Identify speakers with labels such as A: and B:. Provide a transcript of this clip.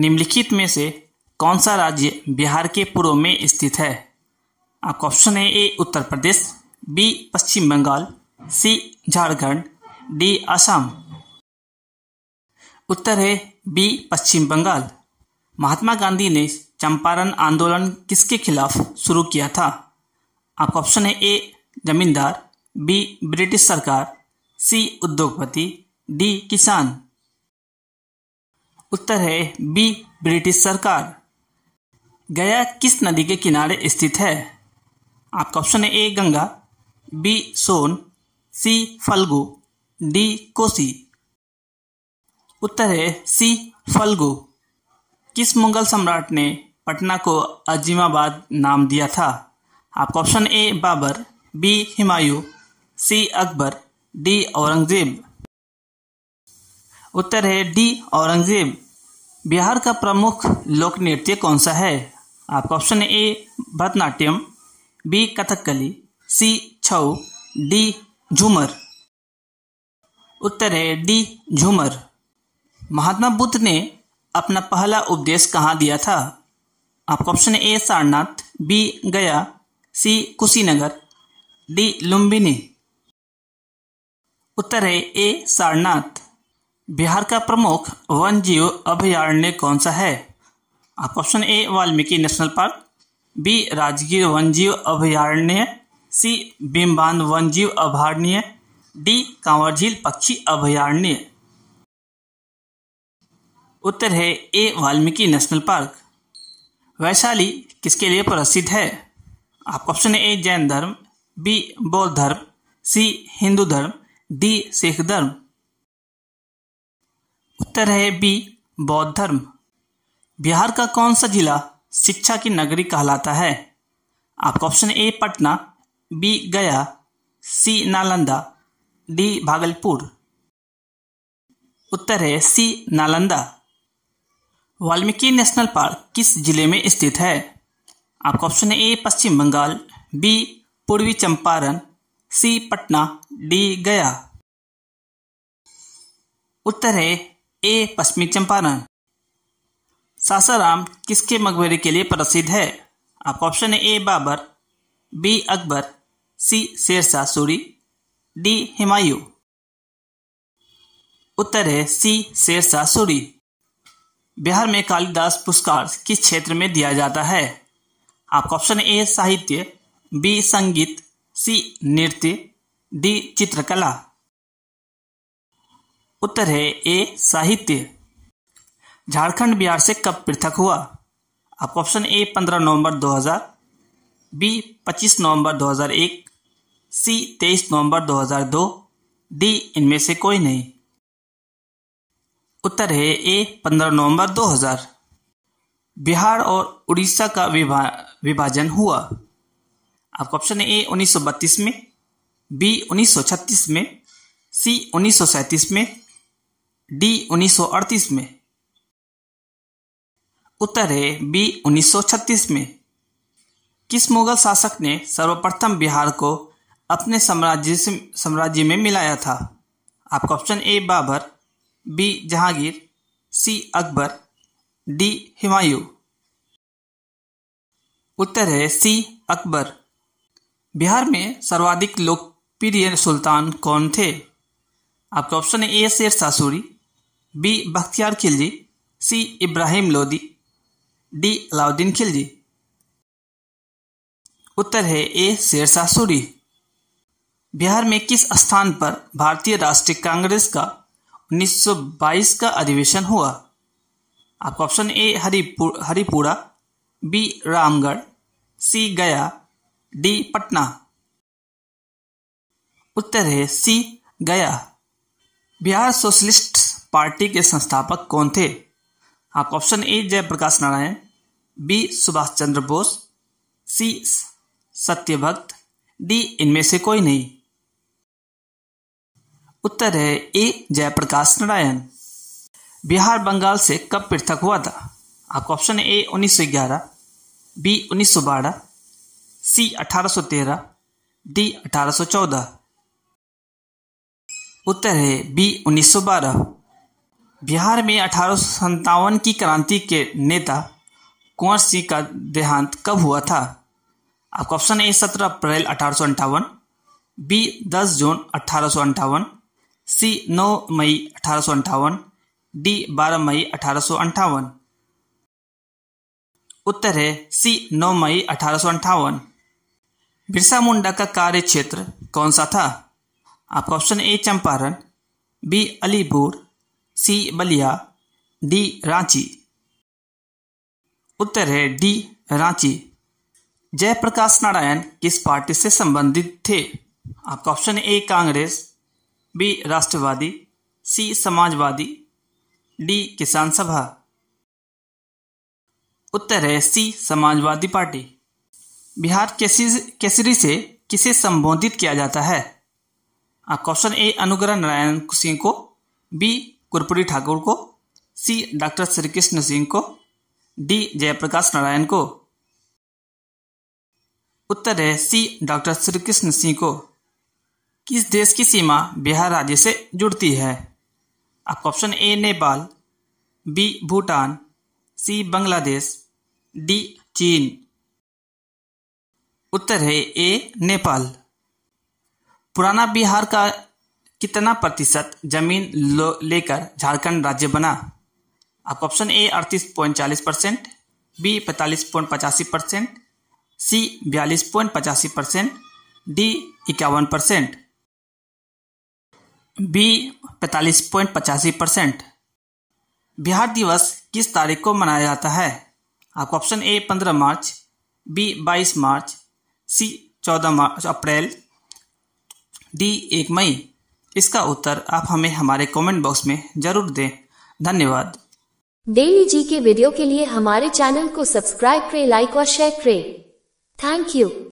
A: निम्नलिखित में से कौन सा राज्य बिहार के पूर्व में स्थित है आपका ऑप्शन है A Uttar Pradesh B Paschim Bengal C Jharkhand D Assam उत्तर है बी पश्चिम बंगाल महात्मा गांधी ने चंपारण आंदोलन किसके खिलाफ शुरू किया था आपका ऑप्शन है ए जमींदार बी ब्रिटिश सरकार सी उद्योगपति डी किसान उत्तर है बी ब्रिटिश सरकार गया किस नदी के किनारे स्थित है आपका ऑप्शन है A Ganga B Son C Falgu D Kosi उत्तर है सी फल्गु किस मुगल सम्राट ने पटना को अजीमाबाद नाम दिया था आपका option A Babar B Humayun C Akbar D Aurangzeb उत्तर है डी औरंगजेब बिहार का प्रमुख लोक नृत्य कौन सा है आपका option A Bharatanatyam B Kathakali C Chhau D Jhumar उत्तर है डी झूमर महात्मा बुद्ध ने अपना पहला उपदेश कहाँ दिया था आपका ऑप्शन ए Sarnath B Gaya C Kushinagar D Lumbini उत्तर है ए सारनाथ बिहार का प्रमुख वन जीव अभयारण्य कौन सा है आप option A Valmiki national park B Rajgir वन जीव अभयारण्य सी बिम्बान वन जीव अभयारण्य डी कांवर झील पक्षी अभयारण्य उत्तर है A Valmiki national park Vaishali किसके लिए प्रसिद्ध है आप ऑप्शन ए जैन धर्म बी बौद्ध धर्म सी हिंदू धर्म डी सिख धर्म उत्तर है बी बौद्ध धर्म बिहार का कौन सा जिला शिक्षा की नगरी कहलाता है आपका ऑप्शन ए Patna B Gaya C Nalanda D Bhagalpur उत्तर है C Nalanda Valmiki national park किस जिले में स्थित है आपका option A Paschim Bengal B Purvi Champaran C Patna D गया उत्तर है ए पश्चिमी चंपारण सासाराम किसके मकबरे के लिए प्रसिद्ध है आपका ऑप्शन है A Babar B Akbar C Shershah Suri D Humayun उत्तर है सी शेरशाह सूरी बिहार में कालिदास पुरस्कार किस क्षेत्र में दिया जाता है आपका ऑप्शन ए साहित्य बी संगीत सी नृत्य डी चित्रकला उत्तर है ए साहित्य झारखंड बिहार से कब पृथक हुआ आपको ऑप्शन ए 15 नवंबर 2000, बी 25 नवंबर 2001, सी 23 नवंबर 2002, डी इनमें से कोई नहीं उत्तर है ए 15 नवंबर 2000। बिहार और उड़ीसा का विभा विभाजन हुआ आपको ऑप्शन ए 1932 में बी 1936 में सी 1937 में डी 1938 में उत्तर है बी 1936 में किस मुगल शासक ने सर्वप्रथम बिहार को अपने साम्राज्य साम्राज्य में मिलाया था आपका option A Babar B Jahangir C Akbar D Humayun उत्तर है सी अकबर बिहार में सर्वाधिक लोकप्रिय सुल्तान कौन थे आपका ऑप्शन है A Sher Shah Suri B Bakhtiyar Khilji C Ibrahim Lodi D Alauddin Khilji उत्तर है ए शेरशाह सूरी बिहार में किस स्थान पर भारतीय राष्ट्रीय कांग्रेस का 1922 का अधिवेशन हुआ आपका option A Haripur Haripura B Ramgarh C Gaya D Patna उत्तर है सी गया बिहार सोशलिस्ट पार्टी के संस्थापक कौन थे आपका option A Jayaprakash Narayan B Subhash Chandra Bose C Satyabhakt D इनमें से कोई नहीं उत्तर है ए जयप्रकाश नारायण बिहार बंगाल से कब पृथक हुआ था आपका option A 1911, B 1912, C 1813, D 1814। उत्तर है बी 1912 बिहार में अठारह की क्रांति के नेता कुंवर सिंह का देहांत कब हुआ था आपका ऑप्शन ए सत्रह अप्रैल अठारह बी दस जून अठारह सी नौ मई अठारह डी बारह मई अठारह उत्तर है सी नौ मई अठारह बिरसा मुंडा का कार्य क्षेत्र कौन सा था आपका option A Champaran B Alipur C Ballia D Ranchi उत्तर है डी रांची जयप्रकाश नारायण किस पार्टी से संबंधित थे आपका ऑप्शन ए कांग्रेस बी राष्ट्रवादी सी समाजवादी डी किसान सभा उत्तर है सी समाजवादी पार्टी बिहार केसरी से किसे संबोधित किया जाता है आपका ऑप्शन ए अनुग्रह नारायण सिंह को बी कुरपुरी ठाकुर को सी डॉक्टर श्री कृष्ण सिंह को डी जयप्रकाश नारायण को उत्तर है सी डॉक्टर श्री कृष्ण सिंह को किस देश की सीमा बिहार राज्य से जुड़ती है आपका option A Nepal B Bhutan C Bangladesh D Cheen उत्तर है ए नेपाल पुराना बिहार का कितना प्रतिशत जमीन लेकर झारखंड राज्य बना आपको ऑप्शन ए अड़तीस पॉइंट चालीस परसेंट बी पैंतालीस पॉइंट पचासी परसेंट सी बयालीस पॉइंट पचासी परसेंट डी इक्यावन परसेंट बी पैंतालीस पॉइंट पचासी परसेंट बिहार दिवस किस तारीख को मनाया जाता है आपको ऑप्शन ए पंद्रह मार्च बी बाईस मार्च सी चौदह अप्रैल डी एक मई इसका उत्तर आप हमें हमारे कमेंट बॉक्स में जरूर दें धन्यवाद डेली जी के वीडियो के लिए हमारे चैनल को सब्सक्राइब करें लाइक और शेयर करें थैंक यू